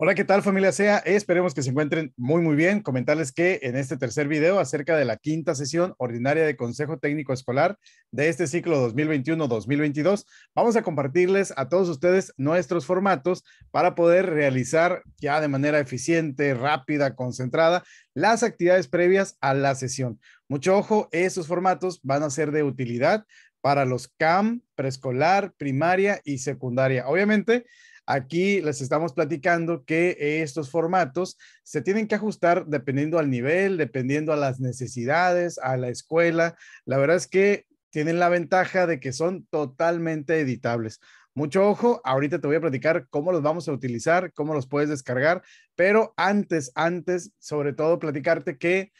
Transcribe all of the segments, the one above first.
Hola, ¿qué tal familia SEA? Esperemos que se encuentren muy muy bien. Comentarles que en este tercer video acerca de la quinta sesión ordinaria de Consejo Técnico Escolar de este ciclo 2021-2022, vamos a compartirles a todos ustedes nuestros formatos para poder realizar ya de manera eficiente, rápida, concentrada las actividades previas a la sesión. Mucho ojo, esos formatos van a ser de utilidad para los CAM, preescolar, primaria y secundaria. Obviamente, Aquí les estamos platicando que estos formatos se tienen que ajustar dependiendo al nivel, dependiendo a las necesidades, a la escuela. La verdad es que tienen la ventaja de que son totalmente editables. Mucho ojo, ahorita te voy a platicar cómo los vamos a utilizar, cómo los puedes descargar, pero antes, antes, sobre todo platicarte que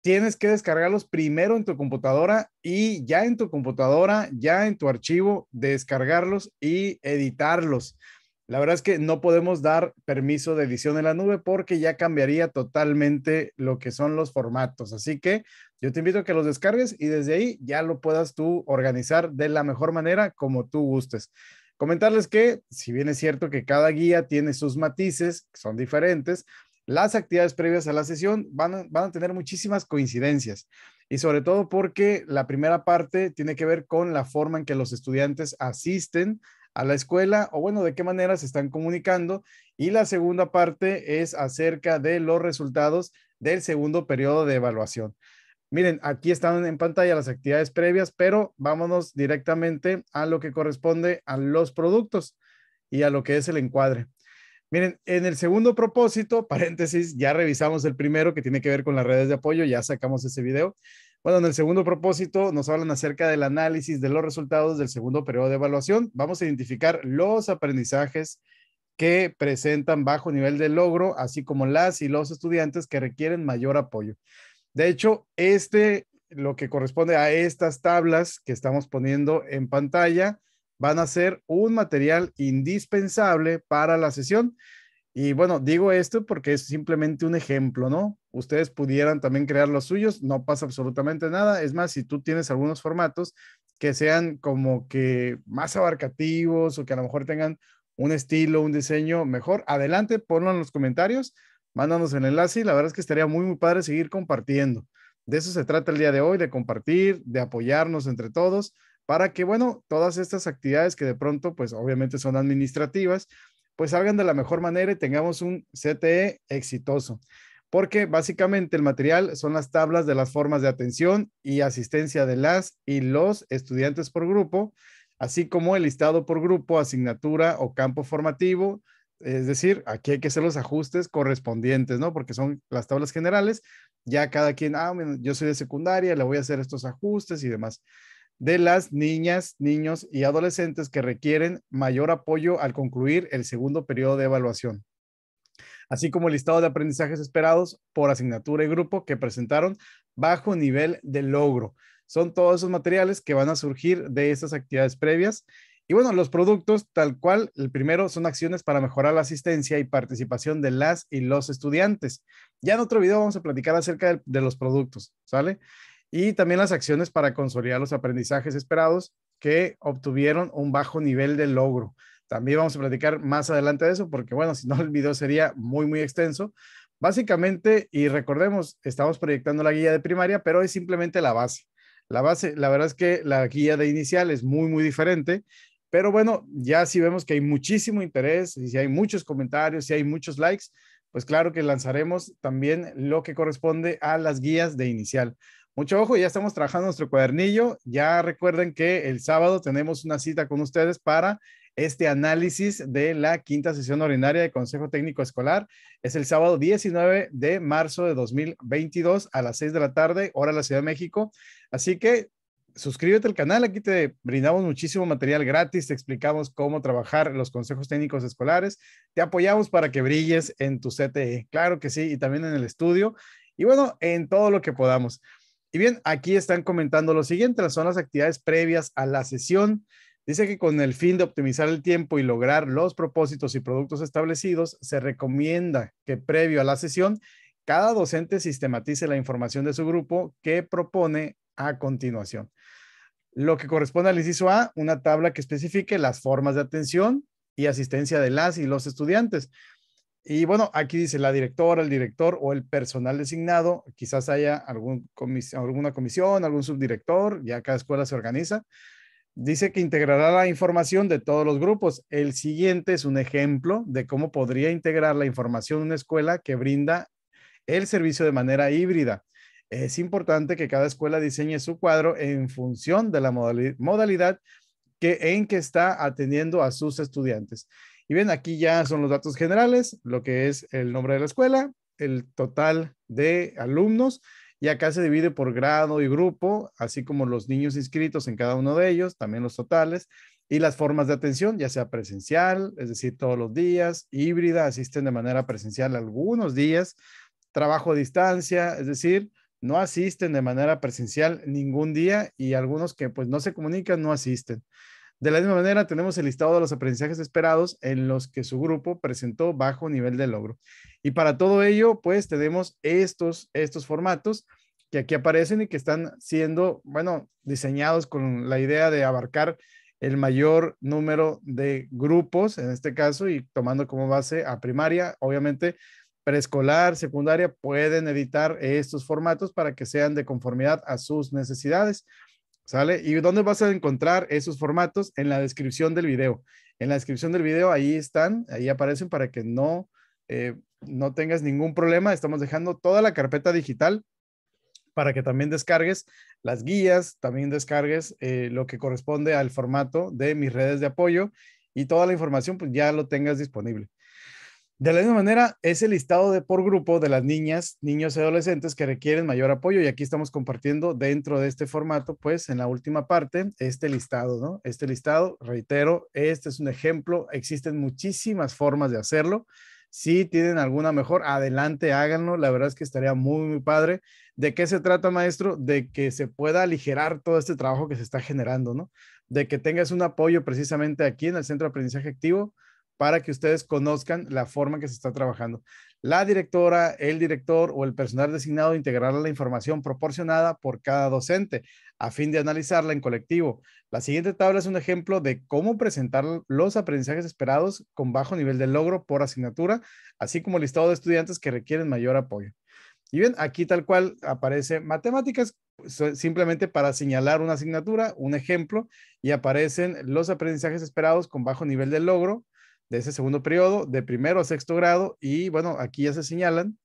tienes que descargarlos primero en tu computadora y ya en tu computadora, ya en tu archivo, descargarlos y editarlos. La verdad es que no podemos dar permiso de edición en la nube porque ya cambiaría totalmente lo que son los formatos. Así que yo te invito a que los descargues y desde ahí ya lo puedas tú organizar de la mejor manera como tú gustes. Comentarles que, si bien es cierto que cada guía tiene sus matices, que son diferentes, las actividades previas a la sesión van a, van a tener muchísimas coincidencias y sobre todo porque la primera parte tiene que ver con la forma en que los estudiantes asisten a la escuela o bueno, de qué manera se están comunicando. Y la segunda parte es acerca de los resultados del segundo periodo de evaluación. Miren, aquí están en pantalla las actividades previas, pero vámonos directamente a lo que corresponde a los productos y a lo que es el encuadre. Miren, en el segundo propósito, paréntesis, ya revisamos el primero que tiene que ver con las redes de apoyo, ya sacamos ese video, bueno, en el segundo propósito nos hablan acerca del análisis de los resultados del segundo periodo de evaluación. Vamos a identificar los aprendizajes que presentan bajo nivel de logro, así como las y los estudiantes que requieren mayor apoyo. De hecho, este, lo que corresponde a estas tablas que estamos poniendo en pantalla, van a ser un material indispensable para la sesión. Y bueno, digo esto porque es simplemente un ejemplo, ¿no? Ustedes pudieran también crear los suyos, no pasa absolutamente nada. Es más, si tú tienes algunos formatos que sean como que más abarcativos o que a lo mejor tengan un estilo, un diseño mejor, adelante, ponlo en los comentarios, mándanos el enlace y la verdad es que estaría muy, muy padre seguir compartiendo. De eso se trata el día de hoy, de compartir, de apoyarnos entre todos para que, bueno, todas estas actividades que de pronto, pues obviamente son administrativas, pues salgan de la mejor manera y tengamos un CTE exitoso. Porque básicamente el material son las tablas de las formas de atención y asistencia de las y los estudiantes por grupo, así como el listado por grupo, asignatura o campo formativo. Es decir, aquí hay que hacer los ajustes correspondientes, ¿no? Porque son las tablas generales. Ya cada quien, ah, yo soy de secundaria, le voy a hacer estos ajustes y demás de las niñas, niños y adolescentes que requieren mayor apoyo al concluir el segundo periodo de evaluación, así como el listado de aprendizajes esperados por asignatura y grupo que presentaron bajo nivel de logro. Son todos esos materiales que van a surgir de esas actividades previas. Y bueno, los productos, tal cual, el primero son acciones para mejorar la asistencia y participación de las y los estudiantes. Ya en otro video vamos a platicar acerca de, de los productos, ¿sale? y también las acciones para consolidar los aprendizajes esperados que obtuvieron un bajo nivel de logro. También vamos a platicar más adelante de eso porque, bueno, si no, el video sería muy, muy extenso. Básicamente, y recordemos, estamos proyectando la guía de primaria, pero es simplemente la base. La base, la verdad es que la guía de inicial es muy, muy diferente. Pero bueno, ya si vemos que hay muchísimo interés y si hay muchos comentarios, si hay muchos likes, pues claro que lanzaremos también lo que corresponde a las guías de inicial. Mucho ojo, ya estamos trabajando nuestro cuadernillo. Ya recuerden que el sábado tenemos una cita con ustedes para este análisis de la quinta sesión ordinaria de Consejo Técnico Escolar. Es el sábado 19 de marzo de 2022 a las 6 de la tarde, hora de la Ciudad de México. Así que suscríbete al canal, aquí te brindamos muchísimo material gratis, te explicamos cómo trabajar los consejos técnicos escolares, te apoyamos para que brilles en tu CTE, claro que sí, y también en el estudio, y bueno, en todo lo que podamos. Y bien, aquí están comentando lo siguiente, son las actividades previas a la sesión. Dice que con el fin de optimizar el tiempo y lograr los propósitos y productos establecidos, se recomienda que previo a la sesión, cada docente sistematice la información de su grupo que propone a continuación. Lo que corresponde al inciso A, una tabla que especifique las formas de atención y asistencia de las y los estudiantes. Y bueno, aquí dice la directora, el director o el personal designado. Quizás haya alguna comisión, algún subdirector, ya cada escuela se organiza. Dice que integrará la información de todos los grupos. El siguiente es un ejemplo de cómo podría integrar la información de una escuela que brinda el servicio de manera híbrida. Es importante que cada escuela diseñe su cuadro en función de la modalidad en que está atendiendo a sus estudiantes. Y ven, aquí ya son los datos generales, lo que es el nombre de la escuela, el total de alumnos, y acá se divide por grado y grupo, así como los niños inscritos en cada uno de ellos, también los totales, y las formas de atención, ya sea presencial, es decir, todos los días, híbrida, asisten de manera presencial algunos días, trabajo a distancia, es decir, no asisten de manera presencial ningún día y algunos que pues no se comunican no asisten. De la misma manera, tenemos el listado de los aprendizajes esperados en los que su grupo presentó bajo nivel de logro. Y para todo ello, pues tenemos estos, estos formatos que aquí aparecen y que están siendo, bueno, diseñados con la idea de abarcar el mayor número de grupos, en este caso, y tomando como base a primaria, obviamente preescolar, secundaria, pueden editar estos formatos para que sean de conformidad a sus necesidades. ¿Sale? ¿Y dónde vas a encontrar esos formatos? En la descripción del video. En la descripción del video ahí están, ahí aparecen para que no, eh, no tengas ningún problema. Estamos dejando toda la carpeta digital para que también descargues las guías, también descargues eh, lo que corresponde al formato de mis redes de apoyo y toda la información pues ya lo tengas disponible. De la misma manera, es el listado de por grupo de las niñas, niños y adolescentes que requieren mayor apoyo y aquí estamos compartiendo dentro de este formato, pues en la última parte, este listado, ¿no? Este listado, reitero, este es un ejemplo, existen muchísimas formas de hacerlo. Si tienen alguna mejor, adelante, háganlo. La verdad es que estaría muy, muy padre. ¿De qué se trata, maestro? De que se pueda aligerar todo este trabajo que se está generando, ¿no? De que tengas un apoyo precisamente aquí en el Centro de Aprendizaje Activo para que ustedes conozcan la forma en que se está trabajando. La directora, el director o el personal designado integrará la información proporcionada por cada docente a fin de analizarla en colectivo. La siguiente tabla es un ejemplo de cómo presentar los aprendizajes esperados con bajo nivel de logro por asignatura, así como el listado de estudiantes que requieren mayor apoyo. Y bien, aquí tal cual aparece matemáticas, pues, eh, simplemente para señalar una asignatura, un ejemplo, y aparecen los aprendizajes esperados con bajo nivel de logro de ese segundo periodo, de primero a sexto grado, y bueno, aquí ya se señalan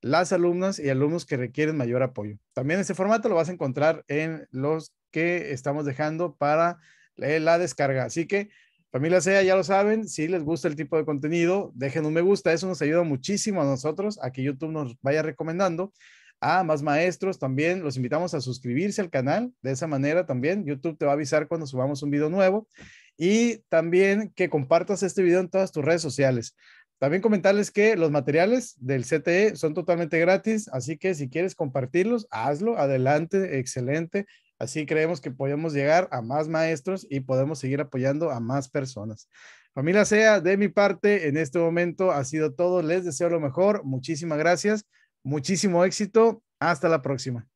las alumnas y alumnos que requieren mayor apoyo. También ese formato lo vas a encontrar en los que estamos dejando para eh, la descarga. Así que, familia SEA, ya lo saben, si les gusta el tipo de contenido, dejen un me gusta, eso nos ayuda muchísimo a nosotros a que YouTube nos vaya recomendando a más maestros. También los invitamos a suscribirse al canal. De esa manera también YouTube te va a avisar cuando subamos un video nuevo y también que compartas este video en todas tus redes sociales. También comentarles que los materiales del CTE son totalmente gratis, así que si quieres compartirlos, hazlo, adelante, excelente. Así creemos que podemos llegar a más maestros y podemos seguir apoyando a más personas. Familia SEA, de mi parte, en este momento ha sido todo. Les deseo lo mejor. Muchísimas gracias, muchísimo éxito. Hasta la próxima.